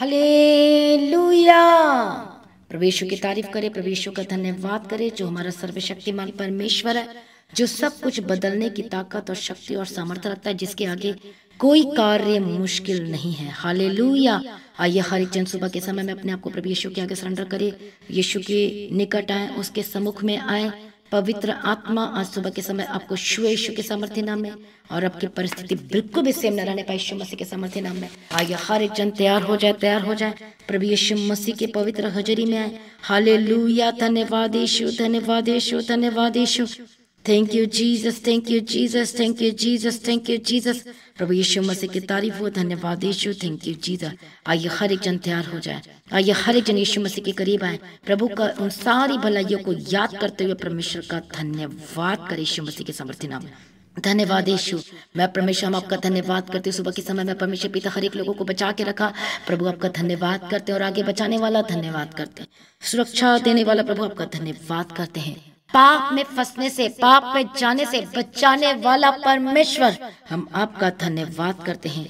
हले लुया प्रवेशु की तारीफ करें प्रवेशु का धन्यवाद करें जो हमारा सर्वशक्तिमान परमेश्वर है जो सब कुछ बदलने की ताकत और शक्ति और सामर्थ्य रखता है जिसके आगे कोई कार्य मुश्किल नहीं है हाले लुया आइए हर एक जन सुबह के समय में अपने आप को प्रभु यीशु के आगे सरेंडर करे यीशु के निकट आए उसके सम्मुख में आए पवित्र आत्मा आज सुबह के समय आपको शु के सामर्थ्य नाम में और आपकी परिस्थिति बिल्कुल भी सेम न रहने पाए यीशु मसीह के सामर्थ्य नाम में आइए हर एक जन तैयार हो जाए तैयार हो जाए प्रभु यीशु मसीह के पवित्र हजरी में आए हाले धन्यवाद यीशु धन्यवाद यीशु धन्यवाद यीशु thank you Jesus thank you Jesus thank you Jesus thank you Jesus प्रभु यीशु मसीह की तारीफ हो धन्यवाद यीशु थैंक यू जीसस आइए हर एक जन तैयार हो जाए आइए हर एक जन यीशु मसीह के करीब आए प्रभु का उन सारी भलाइयों को याद करते हुए परमेश्वर का धन्यवाद करे यीशु मसीह के समर्थी नाम धन्यवाद यीशु मैं परमेश्वर हम आपका धन्यवाद करते हूँ सुबह के समय में परमेश्वर पिता हर एक लोगों को बचा के रखा प्रभु आपका धन्यवाद करते और आगे बचाने वाला धन्यवाद करते हैं सुरक्षा देने वाला प्रभु आपका धन्यवाद करते हैं पाप में फंसने से पाप में जाने से बचाने वाला परमेश्वर हम आपका धन्यवाद करते हैं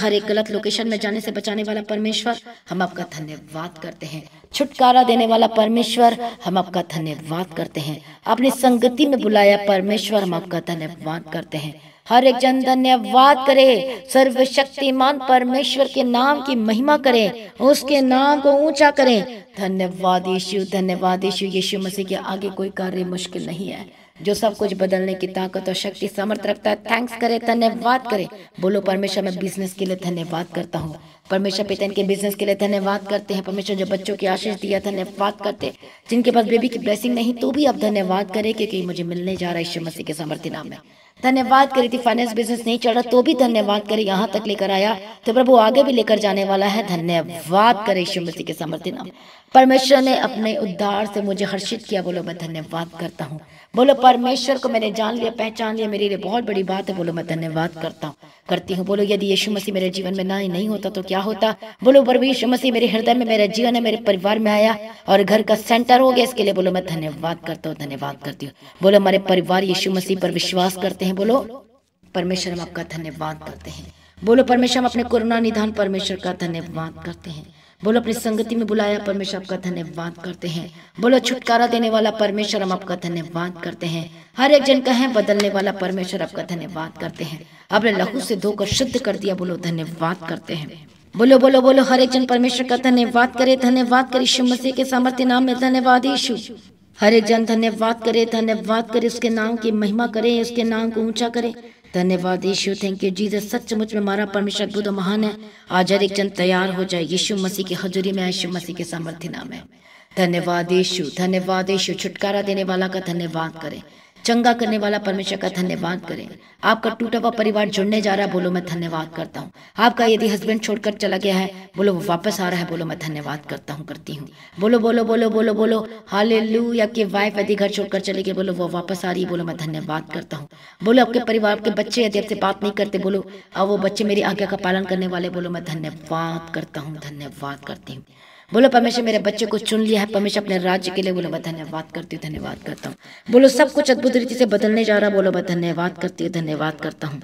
हर एक गलत लोकेशन में जाने से बचाने वाला परमेश्वर हम आपका धन्यवाद करते हैं छुटकारा देने वाला परमेश्वर हम आपका धन्यवाद करते हैं अपनी संगति में बुलाया परमेश्वर हम आपका धन्यवाद करते हैं हर एक जन धन्यवाद करे सर्वशक्तिमान परमेश्वर के नाम की महिमा करें उसके नाम को ऊंचा करें धन्यवाद यीशु धन्यवाद यीशु यीशु मसीह के आगे कोई कार्य मुश्किल नहीं है जो सब कुछ बदलने की ताकत और शक्ति समर्थ रखता है थैंक्स करे धन्यवाद करे बोलो परमेश्वर मैं बिजनेस के लिए धन्यवाद करता हूँ परमेश्वर पिता इनके बिजनेस के लिए धन्यवाद करते हैं परमेश्वर जो बच्चों की आशीष दिया धन्यवाद करते जिनके पास बेबी की ब्लेसिंग नहीं तो भी आप धन्यवाद करें क्योंकि मुझे मिलने जा रहा है यीशु मसीह के समर्थी नाम में धन्यवाद करी थी फाइनेंस बिजनेस नहीं चढ़ा तो भी धन्यवाद करे यहाँ तक लेकर आया तो प्रभु आगे भी लेकर जाने वाला है धन्यवाद करे यीशु मसीह के समर्थी नाम परमेश्वर ने अपने उद्धार से मुझे हर्षित किया बोलो मैं धन्यवाद करता हूँ बोलो परमेश्वर को मैंने जान लिया पहचान लिया मेरे लिए बहुत बड़ी बात है बोलो मैं धन्यवाद करता हूँ करती हूँ बोलो यदि यीशु मसीह मेरे जीवन में ना ही नहीं होता तो क्या होता बोलो पर यीशु मसीह मेरे हृदय में मेरा जीवन है मेरे परिवार में आया और घर का सेंटर हो गया इसके लिए बोलो मैं धन्यवाद करता हूँ धन्यवाद करती हूँ बोलो हमारे परिवार यीशु मसीह पर विश्वास करते हैं बोलो परमेश्वर हम आपका धन्यवाद करते हैं बोलो परमेश्वर हम अपने कोरोना निधान परमेश्वर का धन्यवाद करते हैं बोलो अपनी संगति में बुलाया परमेश्वर आपका धन्यवाद करते हैं बोलो छुटकारा देने वाला परमेश्वर हम आपका धन्यवाद करते हैं हर एक जन का है बदलने वाला परमेश्वर आपका धन्यवाद करते हैं अपने लहू से धोकर शुद्ध कर दिया बोलो धन्यवाद करते हैं बोलो बोलो बोलो हर एक जन परमेश्वर का धन्यवाद करे धन्यवाद करे यीशु मसीह के सामर्थ्य नाम में धन्यवाद यीशु हर एक जन धन्यवाद करे धन्यवाद करे उसके नाम की महिमा करे उसके नाम को ऊंचा करे धन्यवाद यीशु थैंक यू जीसस सचमुच में हमारा परमेश्वर अद्भुत महान है आज हर एक जन तैयार हो जाए यीशु मसीह की हजूरी में यीशु मसीह के सामर्थ्य नाम है धन्यवाद यीशु धन्यवाद यीशु छुटकारा देने वाला का धन्यवाद करें चंगा करने वाला परमेश्वर का धन्यवाद करें आपका टूटा हुआ परिवार जुड़ने जा रहा है बोलो मैं धन्यवाद करता हूँ आपका यदि हस्बैंड छोड़कर चला गया है बोलो वो वापस आ रहा है बोलो मैं धन्यवाद करता हूँ करती हूँ बोलो बोलो बोलो बोलो बोलो हाले या कि वाइफ यदि घर छोड़कर चले गए बोलो वो वापस आ रही है बोलो मैं धन्यवाद करता हूँ बोलो आपके परिवार के बच्चे यदि आपसे बात नहीं करते बोलो अब वो बच्चे मेरी आज्ञा का पालन करने वाले बोलो मैं धन्यवाद करता हूँ धन्यवाद करती हूँ बोलो परमेश्वर मेरे बच्चे को चुन लिया है परमेश्वर अपने राज्य के लिए बोलो मैं धन्यवाद करती हूँ धन्यवाद करता हूँ बोलो सब कुछ अद्भुत रीति से बदलने जा रहा बोलो मैं धन्यवाद करती हूँ धन्यवाद करता हूँ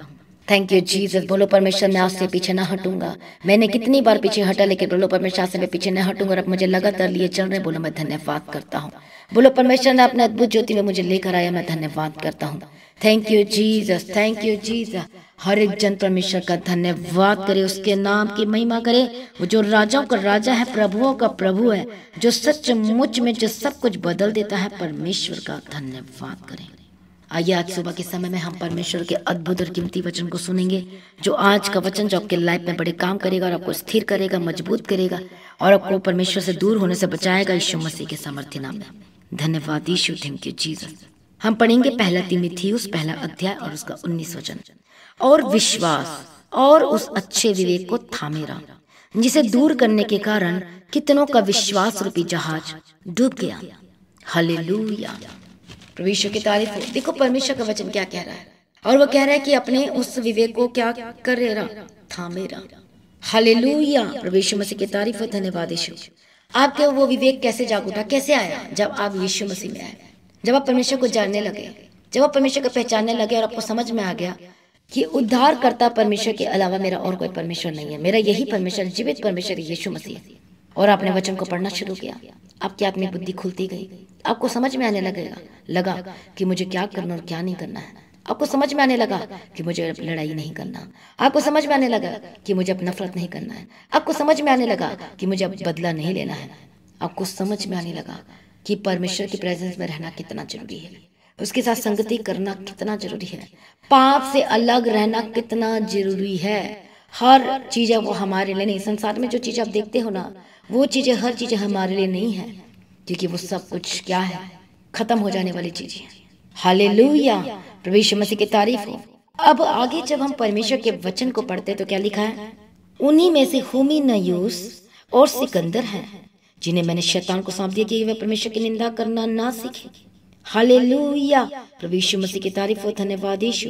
थैंक यू जीसस बोलो परमेश्वर मैं आज से पीछे ना हटूंगा मैंने कितनी बार पीछे हटा लेकिन बोलो परमेश्वर से मैं पीछे ना हटूंगा अब मुझे लगातार लिए चल रहे बोलो मैं धन्यवाद करता हूँ बोलो परमेश्वर ने अपने अद्भुत ज्योति में मुझे लेकर आया मैं धन्यवाद करता हूँ thank you Jesus thank you Jesus हर एक जन परमेश्वर का धन्यवाद करे उसके नाम की महिमा करे वो जो राजाओं का राजा है प्रभुओं का प्रभु है जो सचमुच में जो सब कुछ बदल देता है परमेश्वर का धन्यवाद करें आइए आज सुबह के समय में हम परमेश्वर के अद्भुत और कीमती वचन को सुनेंगे जो आज का वचन जो आपके लाइफ में बड़े काम करेगा और आपको स्थिर करेगा मजबूत करेगा और आपको परमेश्वर से दूर होने से बचाएगा यीशु मसीह के सामर्थ्य नाम में धन्यवाद यीशु थैंक यू जीसस हम पढ़ेंगे पहला उस पहला अध्याय और उसका उन्नीस वचन और विश्वास और उस अच्छे विवेक को थामे रहा जिसे दूर करने के कारण कितनों का विश्वास रूपी जहाज डूब गया हालेलुया परमेश्वर की तारीफ देखो परमेश्वर का वचन क्या कह रहा है और वो कह रहा है कि अपने उस विवेक को क्या कर रहा थामे रहा लुया परमेश्वर मसीह की तारीफ और धन्यवाद आपके वो विवेक कैसे जाग उठा कैसे आया जब आप यीशु मसीह में आए जब आप परमेश्वर को जानने लगे जब आप परमेश्वर को पहचानने लगे और आपको समझ में आ गया कि करता परमेश्वर के अलावा मेरा और कोई परमेश्वर नहीं है मेरा यही परमेश्वर जीवित परमेश्वर यीशु मसीह और आपने वचन को पढ़ना शुरू किया आपकी आत्मिक बुद्धि खुलती गई आपको समझ में आने लगेगा लगा कि मुझे क्या करना और क्या नहीं करना है आपको समझ में आने लगा कि मुझे लड़ाई नहीं करना आपको समझ में आने लगा कि मुझे अब नफरत नहीं करना है आपको समझ में आने लगा कि मुझे अब बदला नहीं लेना है आपको समझ में आने लगा कि परमेश्वर की प्रेजेंस में रहना कितना जरूरी है उसके साथ संगति करना कितना जरूरी है पाप से अलग रहना कितना जरूरी है हर चीज़ वो हमारे लिए नहीं संसार में जो चीज़ आप देखते हो ना वो चीज़ें हर चीज हमारे लिए नहीं है क्योंकि वो सब कुछ क्या है खत्म हो जाने वाली चीज़ें हाले लुया प्रवेश मसीह की तारीफ हो अब आगे जब हम परमेश्वर के वचन को पढ़ते तो क्या लिखा है उन्हीं में से होमी नयूस और सिकंदर हैं जिन्हें मैंने शैतान को सौंप दिया कि वह परमेश्वर की निंदा करना ना सीखे हाले प्रभु यीशु मसीह की तारीफ और धन्यवाद यीशु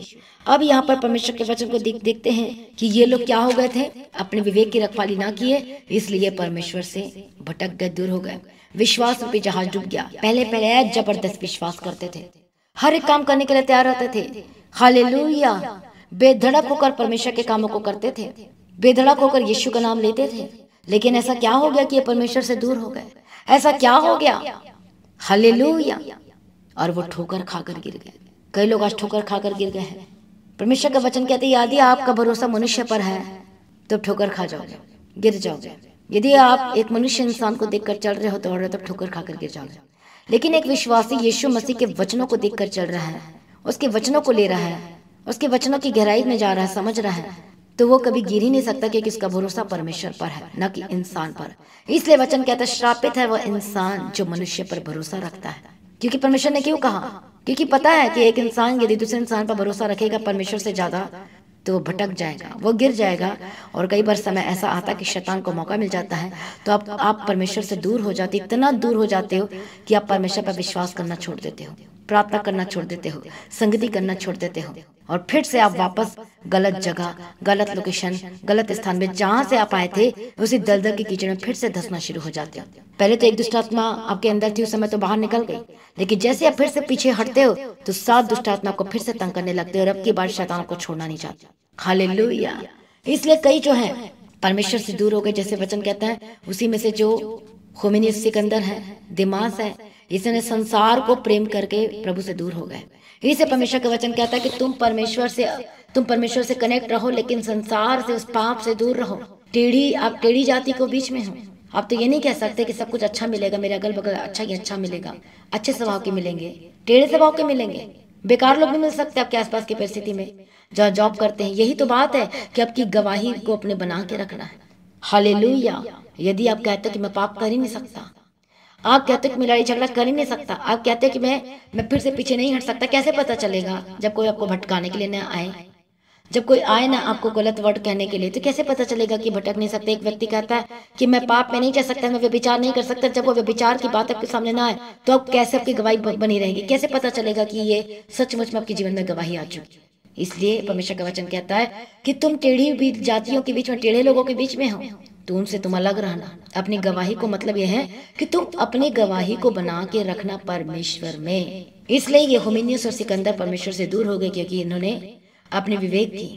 अब यहाँ पर परमेश्वर के वचन को देख देखते हैं कि ये लोग क्या हो गए थे अपने विवेक की रखवाली ना किए इसलिए परमेश्वर से भटक गए दूर हो गए विश्वास रूपी जहाज डूब गया पहले पहले जबरदस्त विश्वास करते थे हर एक काम करने के लिए तैयार रहते थे हालेलुया बेधड़क होकर परमेश्वर के कामों को करते थे बेधड़क होकर यीशु का नाम लेते थे लेकिन ऐसा क्या हो गया कि ये परमेश्वर से दूर हो गए ऐसा क्या हो गया हले और वो ठोकर खाकर गिर गए कई लोग आज ठोकर खाकर गिर गए हैं परमेश्वर का वचन कहते हैं यदि आपका भरोसा मनुष्य पर है तो ठोकर खा जाओगे गिर जाओगे यदि आप एक मनुष्य इंसान को देखकर चल रहे हो तो और तब तो ठोकर खाकर गिर जाओगे लेकिन एक विश्वासी यीशु मसीह के वचनों को देखकर चल रहा है उसके वचनों को ले रहा है उसके वचनों की गहराई में जा रहा है समझ रहा है तो वो कभी गिर ही नहीं सकता क्योंकि उसका भरोसा परमेश्वर पर है न कि इंसान पर इसलिए वचन कहता है श्रापित है वह इंसान जो मनुष्य पर भरोसा रखता है क्योंकि परमेश्वर ने क्यों कहा क्योंकि पता है कि एक इंसान यदि दूसरे इंसान पर भरोसा रखेगा परमेश्वर से ज़्यादा तो वो भटक जाएगा वो गिर जाएगा और कई बार समय ऐसा आता कि शैतान को मौका मिल जाता है तो आप आप परमेश्वर से दूर हो जाते इतना दूर हो जाते हो कि आप परमेश्वर पर विश्वास करना छोड़ देते हो प्रार्थना करना छोड़ देते हो संगति करना छोड़ देते हो और फिर से आप वापस गलत जगह गलत लोकेशन गलत स्थान में जहाँ से आप आए थे उसी दलदल के कीचड़ में फिर से धसना शुरू हो जाते हो पहले तो एक दुष्ट आत्मा आपके अंदर थी उस समय तो बाहर निकल गई लेकिन जैसे आप फिर से पीछे हटते हो तो सात दुष्ट आत्मा को फिर से तंग करने लगते हो और अब की बार शैतान को छोड़ना नहीं चाहते खाले इसलिए कई जो है परमेश्वर से दूर हो गए जैसे वचन कहते हैं उसी में से जो होमिनी सिकंदर है दिमाग है जिसने संसार को प्रेम करके प्रभु से दूर हो गए इसे परमेश्वर का वचन कहता है कि तुम परमेश्वर से तुम परमेश्वर से कनेक्ट रहो लेकिन संसार से उस पाप से दूर रहो टेढ़ी आप टेढ़ी जाति को बीच में हो आप तो ये नहीं कह सकते कि सब कुछ अच्छा मिलेगा मेरे अगल बगल अच्छा ही अच्छा मिलेगा अच्छे स्वभाव के मिलेंगे टेढ़े स्वभाव के मिलेंगे बेकार लोग भी मिल सकते हैं आपके आसपास की परिस्थिति में जहाँ जॉब करते हैं यही तो बात है कि आपकी गवाही को अपने बना के रखना है हाले यदि आप कहते हो कि मैं पाप कर ही नहीं सकता आप कहते हो कि मैं झगड़ा कर ही नहीं सकता आप कहते हैं कि मैं मैं फिर से पीछे नहीं हट सकता कैसे पता चलेगा जब कोई आपको भटकाने के लिए ना आए जब कोई आए ना आपको गलत वर्ड कहने के लिए तो कैसे पता चलेगा कि भटक नहीं सकते एक व्यक्ति कहता है कि मैं पाप में नहीं जा सकता मैं विचार नहीं कर सकता जब वो विचार की बात आपके सामने ना आए तो आप कैसे आपकी गवाही बनी रहेगी कैसे पता चलेगा कि ये सचमुच में आपके जीवन में गवाही आ चुकी इसलिए परमेश्वर का वचन कहता है कि तुम टेढ़ी भी जातियों के बीच में टेढ़े लोगों के बीच में हो तुम तो से तुम अलग रहना अपनी गवाही को मतलब यह है कि तुम अपनी गवाही को बना के रखना परमेश्वर में इसलिए ये होमिनियस और सिकंदर परमेश्वर से दूर हो गए क्योंकि इन्होंने अपने विवेक की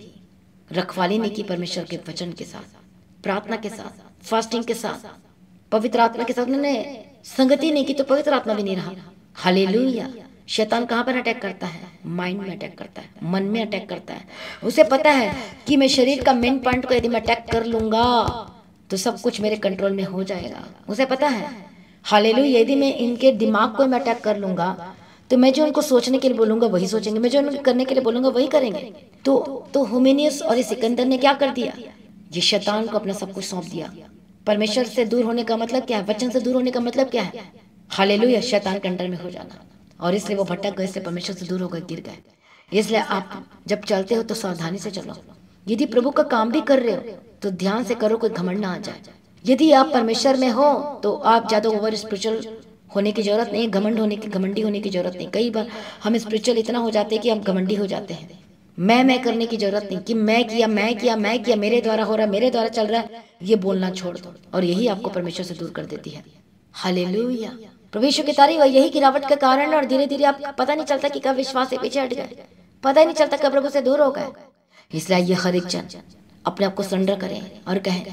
रखवाली ने की परमेश्वर के वचन के साथ प्रार्थना के साथ फास्टिंग के साथ पवित्र आत्मा के साथ उन्होंने संगति नहीं की तो पवित्र आत्मा भी नहीं रहा हले शैतान कहाँ पर अटैक करता है माइंड में अटैक करता है मन में अटैक करता है उसे पता है कि मैं शरीर का मेन पॉइंट को यदि मैं अटैक कर लूंगा तो सब कुछ मेरे कंट्रोल में हो जाएगा उसे पता है हाले यदि मैं इनके दिमाग को मैं अटैक कर लूंगा तो मैं जो उनको सोचने के लिए बोलूंगा वही सोचेंगे मैं जो उनको करने के लिए बोलूंगा वही करेंगे तो तो हुमिनियस और इस सिकंदर ने क्या कर दिया ये शैतान को अपना सब कुछ सौंप दिया परमेश्वर से दूर होने का मतलब क्या है वचन से दूर होने का मतलब क्या है हालेलुया शैतान के अंडर में हो जाना और इसलिए वो भटक गए इसलिए परमेश्वर से दूर होकर गिर गए इसलिए आप जब चलते हो तो सावधानी से चलो यदि प्रभु का काम भी कर रहे हो तो ध्यान से करो कोई घमंड ना आ जाए यदि आप परमेश्वर में हो तो आप ज़्यादा ओवर स्पिरिचुअल होने की जरूरत नहीं घमंड होने की घमंडी होने की जरूरत नहीं कई बार हम स्पिरिचुअल इतना हो जाते हैं कि हम घमंडी हो जाते हैं मैं मैं करने की जरूरत नहीं कि मैं किया मैं किया मैं किया मेरे द्वारा हो रहा है मेरे द्वारा चल रहा है ये बोलना छोड़ दो और यही आपको परमेश्वर से दूर कर देती है हले प्रवेशों की तारीफ यही गिरावट का कारण और धीरे धीरे आप पता नहीं चलता कि कब विश्वास से पीछे हट गए पता ही नहीं चलता कब प्रभु से दूर हो गए इसलिए ये हर एक जन अपने आप को सरेंडर करें और कहें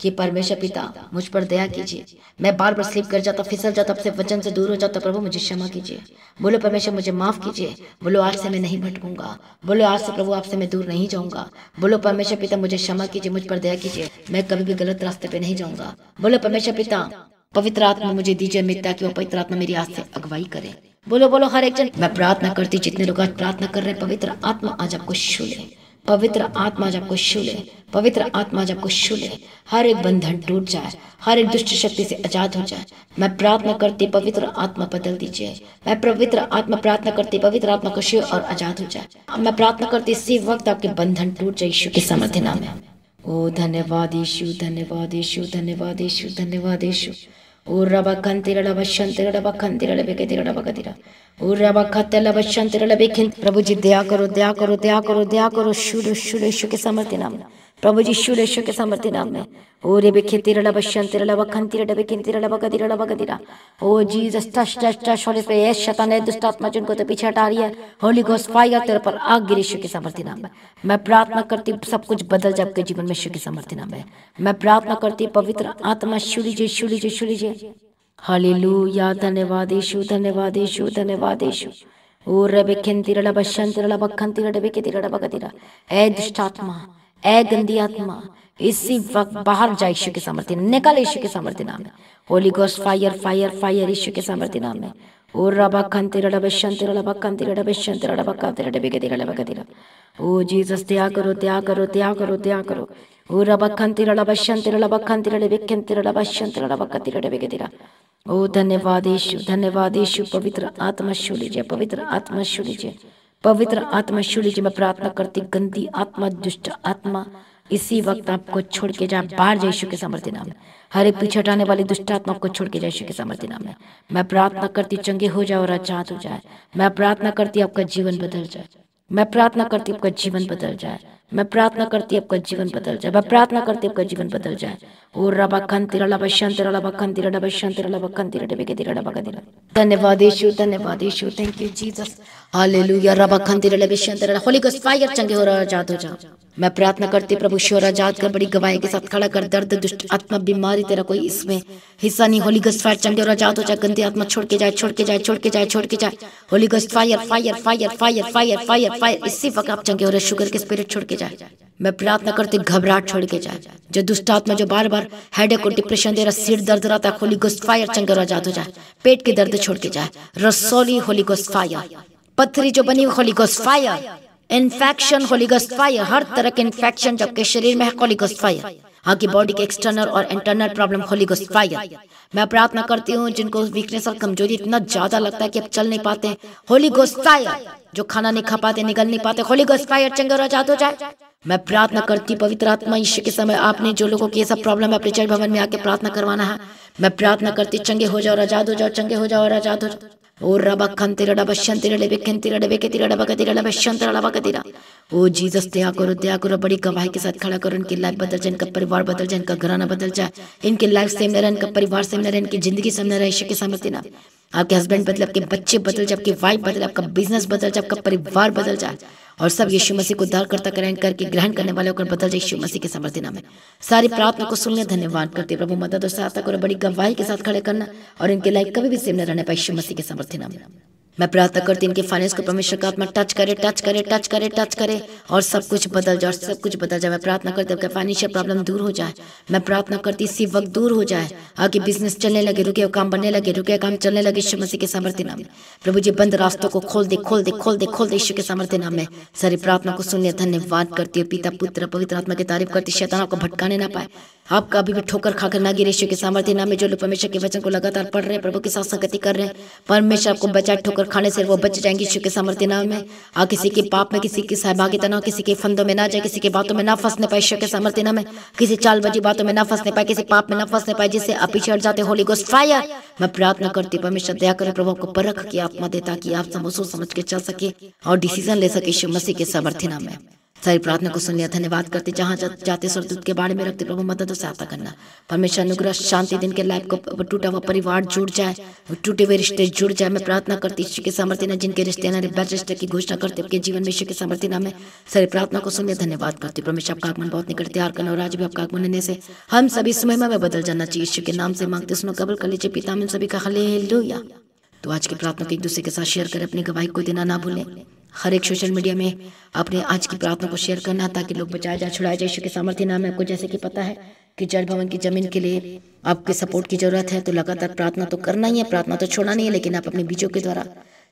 कि परमेश्वर पिता मुझ पर दया कीजिए मैं बार बार स्लिप कर जाता फिसल जाता अपने वचन से दूर हो जाता प्रभु मुझे क्षमा कीजिए बोलो परमेश्वर मुझे माफ़ कीजिए बोलो आज से मैं नहीं भटकूंगा बोलो आज से प्रभु आपसे मैं दूर नहीं जाऊंगा बोलो परमेश्वर पिता मुझे क्षमा कीजिए मुझ पर दया कीजिए मैं कभी भी गलत रास्ते पे नहीं जाऊंगा बोलो परमेश्वर पिता पवित्र आत्मा मुझे दीजिए मित्र की वो पवित्र आत्मा मेरी आज से अगुवाई करे बोलो बोलो हर एक जन मैं प्रार्थना करती जितने लोग आज प्रार्थना कर रहे हैं पवित्र आत्मा आज आपको छू ले पवित्र आत्मा जब आपको छू ले पवित्र आत्मा जब आपको छू ले हर एक बंधन टूट जाए हर एक दुष्ट शक्ति से आजाद हो जाए मैं प्रार्थना करती पवित्र आत्मा बदल दीजिए मैं पवित्र आत्मा प्रार्थना करती पवित्र आत्मा को शिव और आजाद हो जाए मैं प्रार्थना करती इसी वक्त आपके बंधन टूट जाए ईश्वर के समर्थ्य नाम में ओ धन्यवाद ईशु धन्यवाद ईशु धन्यवाद ईशु धन्यवाद ईशु ಊರ್ರ ಬಕ್ಕಂತಿರಳ ಬಶಂತಿರಳ ಬಕ್ಕಂತಿರಳ ಬೇಕೆ ತಿರಳ ಬಕದಿರ ಊರ್ರ ಬಕ್ಕತ್ತೆಲ್ಲ ಬಶಂತಿರಳ ಬೇಕೆಂತ ಪ್ರಭು ಜಿದ್ದೆ ಹಾಕರು ದ್ಯಾಕರು ದ್ಯಾಕರು ದ್ಯಾಕರು ಶುಡು ಶುಡು ಶುಕೆ ಸಮರ್ಥಿ ನಮ್ಮ प्रभु यीशु यीशु के सामर्थ्य नाम में ओ रे बेखे तेरा लबा शन तेरा लबा खन तेरा डबे किन तेरा लबा ओ Jesus touch touch touch holy पे यस शैतान है दुष्ट आत्मा जिनको तो पीछे हटा रही है होली घोष फायर तेरे पर आग गिरे यीशु के सामर्थ्य नाम में मैं प्रार्थना करती सब कुछ बदल जाए आपके जीवन में यीशु के सामर्थ्य नाम में मैं प्रार्थना करती पवित्र आत्मा शु लीजिए शु लीजिए शु लीजिए हालेलुया धन्यवाद यीशु धन्यवाद यीशु धन्यवाद यीशु ओ रे बेखेन तिरड़ा बशन तिरड़ा बखन तिरड़ा बेके तिरड़ा बगतिरा ए दुष्टात्मा ए गंदी आत्मा इसी वक्त बाहर जा यीशु के सामर्थ्य निकल यीशु के सामर्थ्य नाम है holy ghost fire fire fire यीशु के सामर्थ्य नाम है ओ रबा खंते रबा शंते रबा खंते रबा शंते रबा खंते रबे के रबा के ओ जीसस त्याग करो त्याग करो त्याग करो त्याग करो ओ रबा खंते रबा शंते रबा खंते रबे खंते रबा शंते रबा खंते रबे के ओ धन्यवाद यीशु धन्यवाद यीशु पवित्र आत्मा शु लीजिए पवित्र आत्मा शु लीजिए पवित्र आत्मा शुरू जी मैं प्रार्थना करती गंदी आत्मा दुष्ट आत्मा इसी वक्त आपको छोड़ के जाए बाहर जय के सामर्थ्य नाम हर हरे पीछे हटाने वाली दुष्ट आत्मा आपको छोड़ के जय के सामर्थ्य नाम मैं प्रार्थना करती चंगे हो जाए और आजाद हो जाए मैं प्रार्थना करती आपका जीवन बदल जाए मैं प्रार्थना करती आपका जीवन बदल जाए मैं प्रार्थना करती आपका जीवन बदल जाए मैं प्रार्थना करती आपका जीवन बदल जाए ओ रबा खन तिरा लबा शन तिरा लबा खन तिरा लबा शन तिरा लबा खन तिरा डबे के तिरा लबा का तिरा धन्यवाद यीशु धन्यवाद यीशु थैंक यू जीसस हालेलुया रबा खन तिरा लबा शन तिरा होली गोस्ट फायर चंगे हो रहा आजाद हो जा मैं प्रार्थना करती प्रभु शोरा जात कर बड़ी गवाही के साथ खड़ा कर दर्द दुष्ट आत्मा बीमारी तेरा कोई इसमें हिस्सा नहीं होली गोस्ट फायर चंगे हो रहा आजाद हो जा गंदी आत्मा छोड़ के जाए छोड़ के जाए छोड़ के जाए छोड़ के जाए holy ghost fire fire fire fire fire fire fire इसी वक्त आप चंगे हो रहे शुगर के स्पिरिट छोड़ के के जाए मैं प्रार्थना करते घबराहट छोड़ के जाए जो दुष्ट आत्मा जो बार बार हेडेक और डिप्रेशन दे रहा सिर दर्द रहता है होली गोस्ट फायर चंगर आजाद हो जाए पेट के दर्द छोड़ के जाए रसोली होली गोस्ट फायर पत्थरी जो बनी holy ghost fire infection holy ghost fire हर तरह के इन्फेक्शन जबकि शरीर में है होलीगस्ट फायर हाँ की बॉडी के एक्सटर्नल और इंटरनल प्रॉब्लम होलीगस्ट फायर मैं प्रार्थना करती हूँ जिनको वीकनेस और कमजोरी इतना ज्यादा लगता है कि अब चल नहीं पाते होलीगस्ट फायर जो खाना नहीं खा पाते निकल नहीं पाते होलीगस्ट फायर चंगे और आजाद हो जाए मैं प्रार्थना करती हूँ पवित्र आत्मा ईश्वर के समय आपने जो लोगों की सब प्रॉब्लम है अपने चर्च भवन में आके प्रार्थना करवाना है मैं प्रार्थना करती चंगे हो जाओ और आजाद हो जाओ चंगे हो जाओ और आजाद हो जाओ Oh Jesus, दया करो दया करो बड़ी गवाही के साथ खड़ा करो इनकी लाइफ बदल जाए इनका परिवार बदल जाए इनका घराना बदल जाए इनकी लाइफ सेम न रहे इनका परिवार सेम न रहे इनकी जिंदगी सेम न रहे ईश्वर के सामर्थ्य ना आपके हस्बैंड बदले आपके बच्चे बदल जाए आपकी वाइफ बदले आपका बिजनेस बदल जाए आपका परिवार बदल जाए और सब यीशु मसीह को उद्धार करता ग्रहण करके ग्रहण करने वाले होकर बदल जाए यीशु मसीह के समर्थी नाम में सारी प्रार्थना को सुनने धन्यवाद करते प्रभु मदद और सहायता करो बड़ी गवाही के साथ खड़े करना और इनके लाइफ कभी भी सेम न रहने पाए यीशु मसीह के समर्थी नाम में मैं प्रार्थना करती हूँ कि फाइनेंस को परमेश्वर का आत्मा टच करे टच करे टच करे टच करे और सब कुछ बदल जाए सब कुछ बदल जाए मैं प्रार्थना करती हूँ फाइनेंशियल प्रॉब्लम दूर हो जाए मैं प्रार्थना करती इसी वक्त दूर हो जाए आगे बिजनेस चलने लगे रुके काम बनने लगे रुके काम चलने लगे ईश्वर मसीह के सामर्थ्य नाम में प्रभु जी बंद रास्तों को खोल दे खोल दे खोल दे खोल दे ईश्वर के सामर्थ्य नाम में सारी प्रार्थना को सुनने धन्यवाद करती है पिता पुत्र पवित्र आत्मा की तारीफ करती शैतान आपको भटकाने ना पाए आपका अभी भी ठोकर खाकर ना गिरे ईश्वर के सामर्थ्य नाम में जो लोग परमेश्वर के वचन को लगातार पढ़ रहे हैं प्रभु के साथ संगति कर रहे हैं परमेश्वर आपको बचाए ठोकर खाने से वो बच जाएंगे शिव के सामर्थ्य नाम में आ किसी के पाप में किसी की सहभागिता तो ना किसी के फंदों में ना जाए किसी के बातों में ना फंसने पाए यीशु के सामर्थ्य नाम में किसी चाल बजी बातों में ना फंसने पाए किसी पाप में ना फंसने पाए जिससे आप पीछे हट जाते होली गोस्ट फायर मैं प्रार्थना करती परमेश्वर दया करें प्रभु को परख की आत्मा देता की आप समझ समझ के चल सके और डिसीजन ले सके शिव मसीह के सामर्थ्य नाम में सारी प्रार्थना को सुनिया धन्यवाद करते जहाँ जा, जाते स्वर्गदूत के बारे में रखते प्रभु मदद और सहायता करना परमेश्वर अनुग्रह शांति दिन के लाइफ को टूटा हुआ परिवार जुड़ जाए टूटे हुए रिश्ते जुड़ जाए मैं प्रार्थना करती ईश्वर के सामर्थ्य ना जिनके रिश्ते ना बैठ रिश्ते की घोषणा करते अपने जीवन में ईश्वर के सामर्थ्य ना मैं सारी प्रार्थना को सुनिया धन्यवाद करती परमेश्वर आपका आगमन बहुत निकट तैयार करना और आज भी आपका आगमन लेने से हम सभी समय में बदल जाना चाहिए ईश्वर के नाम से मांगते सुनो कबल कर लीजिए पिता में सभी का हले तो आज की प्रार्थना को एक दूसरे के साथ शेयर करें अपनी गवाही को देना ना भूलें हर एक सोशल मीडिया में अपने आज की प्रार्थना को शेयर करना ताकि लोग बचाए जाए छुड़ाए जाए यीशु के सामर्थ्य नाम है आपको जैसे कि पता है कि जड़ भवन की जमीन के लिए आपके सपोर्ट की जरूरत है तो लगातार प्रार्थना तो करना ही है प्रार्थना तो छोड़ना नहीं है लेकिन आप अपने बीजों के द्वारा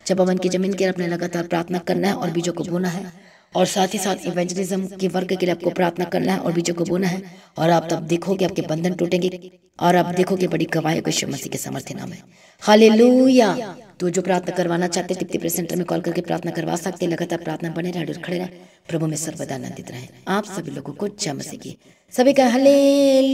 जब भवन की जमीन के अपने लगातार प्रार्थना करना है और बीजों को बोना है और साथ ही साथ इवेंजलिज्म के वर्ग के लिए आपको प्रार्थना करना है और बीजों को बोना है और आप तब देखोगे आपके बंधन टूटेंगे और आप देखोगे बड़ी गवाही को मसीह के समर्थन नाम है हाले तो जो प्रार्थना करवाना चाहते हैं टिप्टी प्रेस सेंटर में कॉल करके प्रार्थना करवा सकते हैं लगातार प्रार्थना बने रहे खड़े रहे प्रभु में सर्वदा आनंदित रहे आप सभी लोगों को जय मसीह की सभी का हले